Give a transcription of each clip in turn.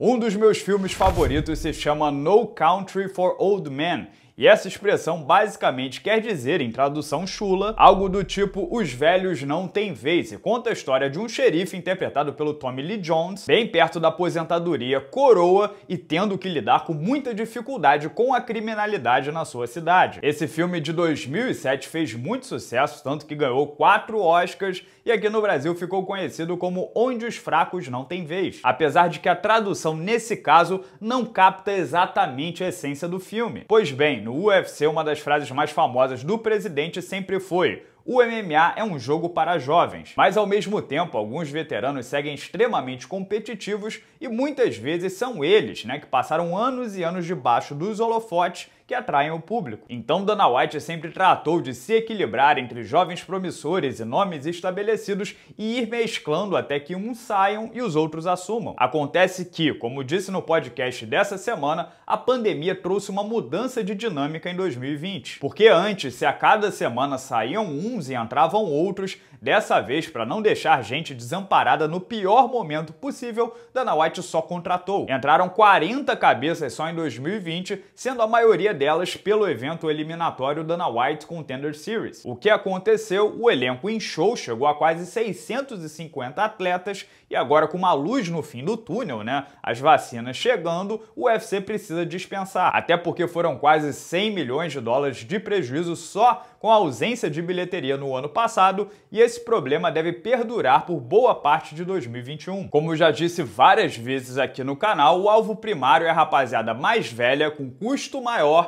Um dos meus filmes favoritos se chama No Country for Old Men e essa expressão basicamente quer dizer, em tradução chula, algo do tipo os velhos não têm vez e conta a história de um xerife interpretado pelo Tommy Lee Jones, bem perto da aposentadoria, coroa e tendo que lidar com muita dificuldade com a criminalidade na sua cidade. Esse filme de 2007 fez muito sucesso, tanto que ganhou quatro Oscars e aqui no Brasil ficou conhecido como Onde os Fracos Não Têm Vez. Apesar de que a tradução nesse caso não capta exatamente a essência do filme. Pois bem, no UFC, uma das frases mais famosas do presidente sempre foi: o MMA é um jogo para jovens, mas ao mesmo tempo alguns veteranos seguem extremamente competitivos e muitas vezes são eles, né, que passaram anos e anos debaixo dos holofotes que atraem o público. Então Dana White sempre tratou de se equilibrar entre jovens promissores e nomes estabelecidos e ir mesclando até que uns saiam e os outros assumam. Acontece que, como disse no podcast dessa semana, a pandemia trouxe uma mudança de dinâmica em 2020. Porque antes, se a cada semana saíam uns e entravam outros, dessa vez, para não deixar gente desamparada no pior momento possível, Dana White só contratou. Entraram 40 cabeças só em 2020, sendo a maioria delas pelo evento eliminatório Dana White Contender Series. O que aconteceu? O elenco encheu, chegou a quase 650 atletas e agora com uma luz no fim do túnel, né? As vacinas chegando, o UFC precisa dispensar. Até porque foram quase 100 milhões de dólares de prejuízo só com a ausência de bilheteria no ano passado e esse problema deve perdurar por boa parte de 2021. Como eu já disse várias vezes aqui no canal, o alvo primário é a rapaziada mais velha, com custo maior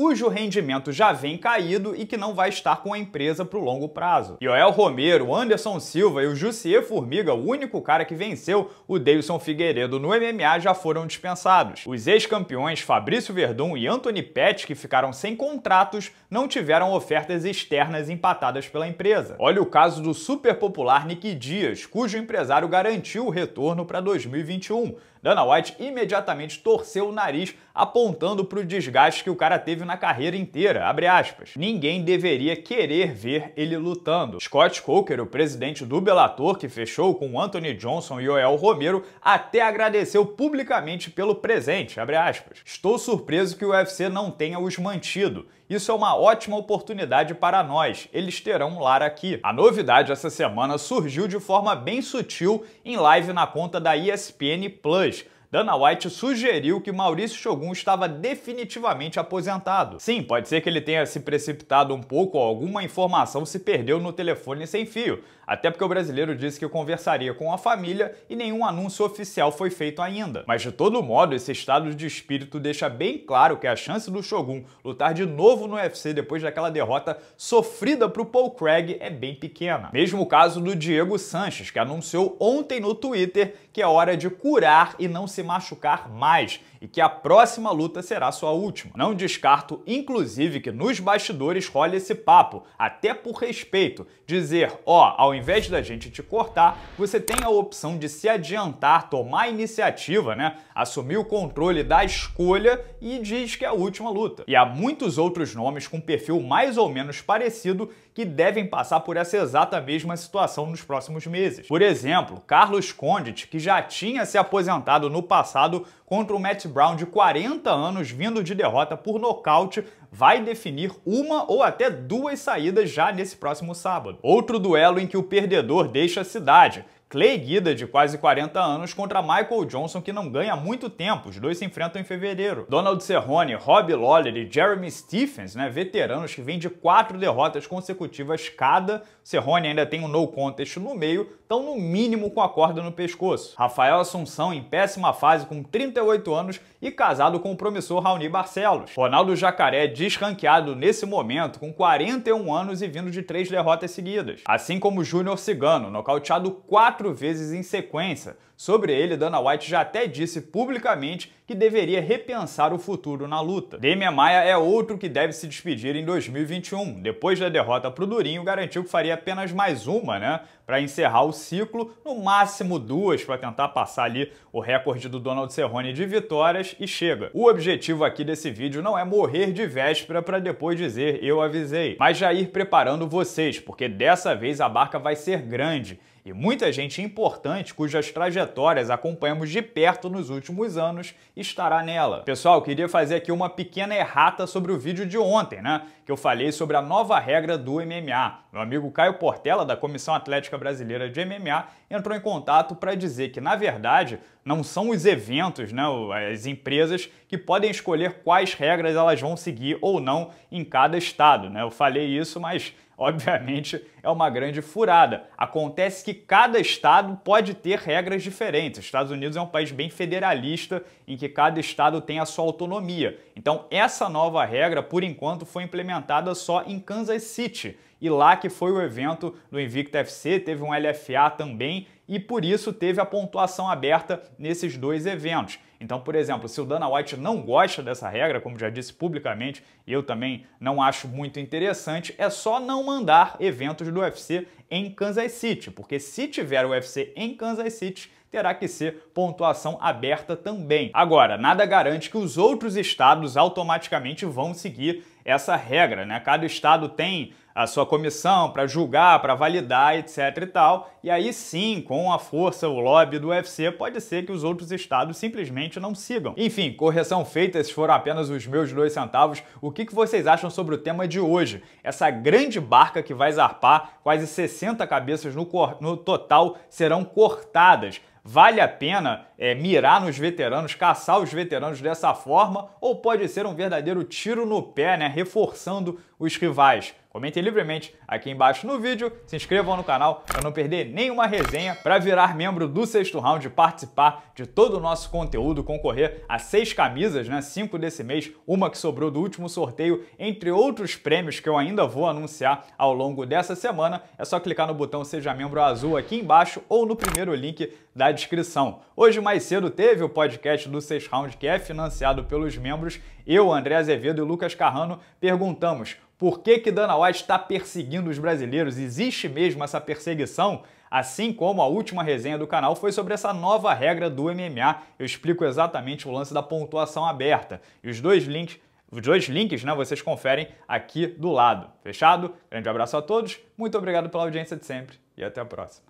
cujo rendimento já vem caído e que não vai estar com a empresa para o longo prazo. Yoel Romero, Anderson Silva e o Jussier Formiga, o único cara que venceu o Davidson Figueiredo no MMA, já foram dispensados. Os ex-campeões Fabrício Verdun e Anthony Pett, que ficaram sem contratos, não tiveram ofertas externas empatadas pela empresa. Olha o caso do super popular Nick Dias, cujo empresário garantiu o retorno para 2021. Dana White imediatamente torceu o nariz, apontando para o desgaste que o cara teve na carreira inteira, abre aspas. Ninguém deveria querer ver ele lutando. Scott Coker, o presidente do Bellator, que fechou com Anthony Johnson e Joel Romero, até agradeceu publicamente pelo presente, abre aspas. Estou surpreso que o UFC não tenha os mantido. Isso é uma ótima oportunidade para nós. Eles terão um lar aqui. A novidade essa semana surgiu de forma bem sutil em live na conta da ESPN Plus. Dana White sugeriu que Maurício Shogun estava definitivamente aposentado. Sim, pode ser que ele tenha se precipitado um pouco ou alguma informação se perdeu no telefone sem fio, até porque o brasileiro disse que conversaria com a família e nenhum anúncio oficial foi feito ainda. Mas de todo modo, esse estado de espírito deixa bem claro que a chance do Shogun lutar de novo no UFC depois daquela derrota sofrida para o Paul Craig é bem pequena. Mesmo o caso do Diego Sanches, que anunciou ontem no Twitter que é hora de curar e não se se machucar mais e que a próxima luta será sua última. Não descarto, inclusive, que nos bastidores role esse papo, até por respeito, dizer, ó, oh, ao invés da gente te cortar, você tem a opção de se adiantar, tomar iniciativa, né? Assumir o controle da escolha e diz que é a última luta. E há muitos outros nomes com perfil mais ou menos parecido que devem passar por essa exata mesma situação nos próximos meses. Por exemplo, Carlos Condit, que já tinha se aposentado no passado contra o Matt Brown de 40 anos vindo de derrota por nocaute, vai definir uma ou até duas saídas já nesse próximo sábado. Outro duelo em que o perdedor deixa a cidade. Clay Guida, de quase 40 anos, contra Michael Johnson, que não ganha muito tempo. Os dois se enfrentam em fevereiro. Donald Cerrone, Rob Lawler e Jeremy Stephens, né, veteranos que vêm de quatro derrotas consecutivas cada, Serrone ainda tem um no contest no meio, estão no mínimo com a corda no pescoço. Rafael Assunção em péssima fase com 38 anos e casado com o promissor Raoni Barcelos. Ronaldo Jacaré desranqueado nesse momento com 41 anos e vindo de três derrotas seguidas. Assim como Júnior Cigano, nocauteado quatro vezes em sequência. Sobre ele, Dana White já até disse publicamente que deveria repensar o futuro na luta. Demian Maia é outro que deve se despedir em 2021. Depois da derrota para o Durinho, garantiu que faria apenas mais uma, né? Para encerrar o ciclo, no máximo duas, para tentar passar ali o recorde do Donald Cerrone de vitórias e chega. O objetivo aqui desse vídeo não é morrer de véspera para depois dizer eu avisei, mas já ir preparando vocês, porque dessa vez a barca vai ser grande e muita gente importante cujas trajetórias acompanhamos de perto nos últimos anos estará nela. Pessoal, queria fazer aqui uma pequena errata sobre o vídeo de ontem, né? Que eu falei sobre a nova regra do MMA. Meu amigo Caio Portela, da Comissão Atlética Brasileira de MMA, entrou em contato para dizer que, na verdade, não são os eventos, né, as empresas, que podem escolher quais regras elas vão seguir ou não em cada estado. Né? Eu falei isso, mas obviamente é uma grande furada. Acontece que cada estado pode ter regras diferentes. Estados Unidos é um país bem federalista em que cada estado tem a sua autonomia. Então, essa nova regra, por enquanto, foi implementada só em Kansas City. E lá que foi o evento do Invicta FC, teve um LFA também e por isso teve a pontuação aberta nesses dois eventos. Então, por exemplo, se o Dana White não gosta dessa regra, como já disse publicamente, eu também não acho muito interessante, é só não mandar eventos do UFC em Kansas City, porque se tiver o UFC em Kansas City, terá que ser pontuação aberta também. Agora, nada garante que os outros estados automaticamente vão seguir essa regra, né? Cada estado tem a sua comissão para julgar, para validar, etc e tal. E aí sim, com a força, o lobby do UFC, pode ser que os outros estados simplesmente não sigam. Enfim, correção feita, esses foram apenas os meus dois centavos. O que, que vocês acham sobre o tema de hoje? Essa grande barca que vai zarpar, quase 60 cabeças no, no total serão cortadas vale a pena é, mirar nos veteranos, caçar os veteranos dessa forma, ou pode ser um verdadeiro tiro no pé, né? reforçando os rivais? Comentem livremente aqui embaixo no vídeo, se inscrevam no canal para não perder nenhuma resenha, para virar membro do sexto round e participar de todo o nosso conteúdo, concorrer a seis camisas, né? Cinco desse mês, uma que sobrou do último sorteio, entre outros prêmios que eu ainda vou anunciar ao longo dessa semana. É só clicar no botão Seja Membro Azul aqui embaixo ou no primeiro link da descrição. Hoje, mais cedo, teve o podcast do sexto Round que é financiado pelos membros. Eu, André Azevedo e Lucas Carrano perguntamos por que, que Dana White está perseguindo os brasileiros? Existe mesmo essa perseguição? Assim como a última resenha do canal foi sobre essa nova regra do MMA, eu explico exatamente o lance da pontuação aberta. E os dois links, os dois links, né, vocês conferem aqui do lado. Fechado? Grande abraço a todos. Muito obrigado pela audiência de sempre e até a próxima.